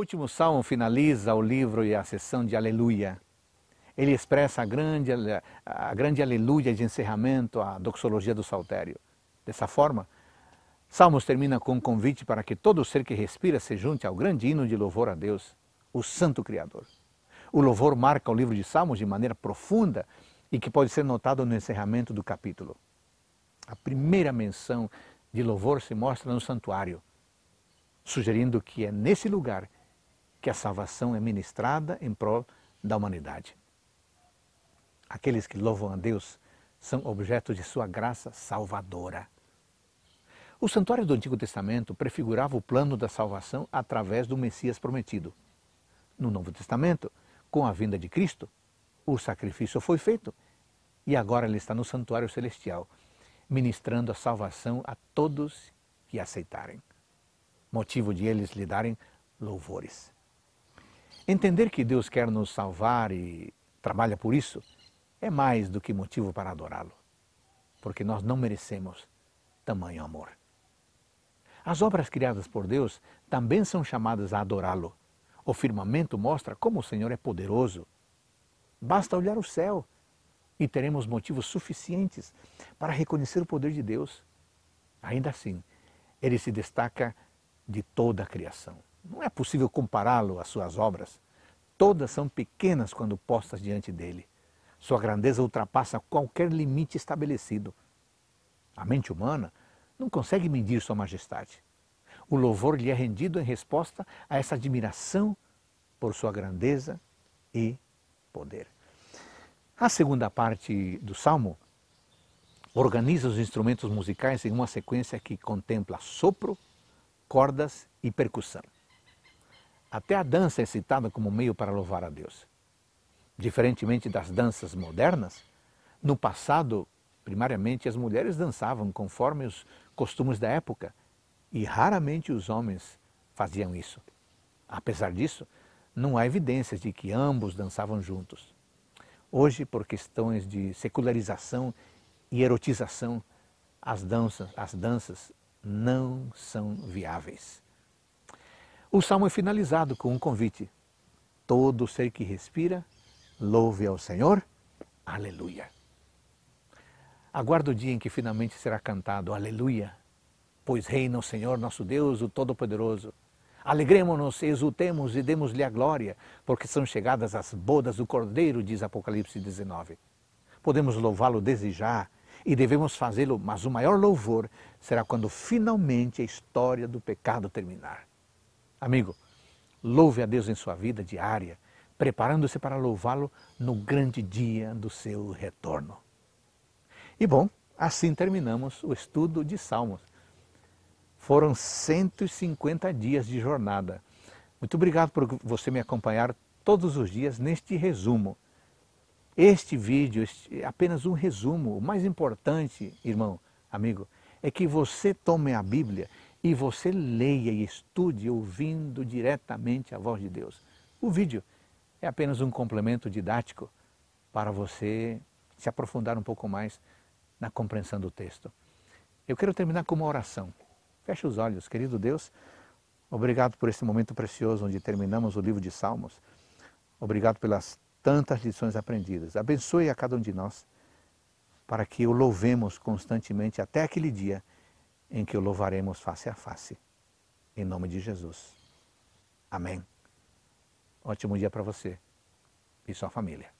último salmo finaliza o livro e a sessão de aleluia. Ele expressa a grande, a grande aleluia de encerramento, a doxologia do saltério. Dessa forma, Salmos termina com um convite para que todo ser que respira se junte ao grande hino de louvor a Deus, o Santo Criador. O louvor marca o livro de Salmos de maneira profunda e que pode ser notado no encerramento do capítulo. A primeira menção de louvor se mostra no santuário, sugerindo que é nesse lugar que a salvação é ministrada em prol da humanidade. Aqueles que louvam a Deus são objeto de sua graça salvadora. O santuário do Antigo Testamento prefigurava o plano da salvação através do Messias prometido. No Novo Testamento, com a vinda de Cristo, o sacrifício foi feito e agora ele está no santuário celestial, ministrando a salvação a todos que aceitarem. Motivo de eles lhe darem louvores. Entender que Deus quer nos salvar e trabalha por isso é mais do que motivo para adorá-lo, porque nós não merecemos tamanho amor. As obras criadas por Deus também são chamadas a adorá-lo. O firmamento mostra como o Senhor é poderoso. Basta olhar o céu e teremos motivos suficientes para reconhecer o poder de Deus. Ainda assim, ele se destaca de toda a criação. Não é possível compará-lo às suas obras. Todas são pequenas quando postas diante dele. Sua grandeza ultrapassa qualquer limite estabelecido. A mente humana não consegue medir sua majestade. O louvor lhe é rendido em resposta a essa admiração por sua grandeza e poder. A segunda parte do salmo organiza os instrumentos musicais em uma sequência que contempla sopro, cordas e percussão. Até a dança é citada como meio para louvar a Deus. Diferentemente das danças modernas, no passado, primariamente, as mulheres dançavam conforme os costumes da época e raramente os homens faziam isso. Apesar disso, não há evidências de que ambos dançavam juntos. Hoje, por questões de secularização e erotização, as danças, as danças não são viáveis. O salmo é finalizado com um convite. Todo ser que respira, louve ao Senhor. Aleluia. Aguardo o dia em que finalmente será cantado Aleluia, pois reina o Senhor nosso Deus, o Todo-Poderoso. Alegremos-nos, exultemos e demos-lhe a glória, porque são chegadas as bodas do Cordeiro, diz Apocalipse 19. Podemos louvá-lo desde já e devemos fazê-lo, mas o maior louvor será quando finalmente a história do pecado terminar. Amigo, louve a Deus em sua vida diária, preparando-se para louvá-lo no grande dia do seu retorno. E bom, assim terminamos o estudo de Salmos. Foram 150 dias de jornada. Muito obrigado por você me acompanhar todos os dias neste resumo. Este vídeo este, é apenas um resumo. O mais importante, irmão, amigo, é que você tome a Bíblia e você leia e estude ouvindo diretamente a voz de Deus. O vídeo é apenas um complemento didático para você se aprofundar um pouco mais na compreensão do texto. Eu quero terminar com uma oração. Feche os olhos, querido Deus. Obrigado por esse momento precioso onde terminamos o livro de Salmos. Obrigado pelas tantas lições aprendidas. Abençoe a cada um de nós para que o louvemos constantemente até aquele dia em que o louvaremos face a face. Em nome de Jesus. Amém. Ótimo dia para você e sua família.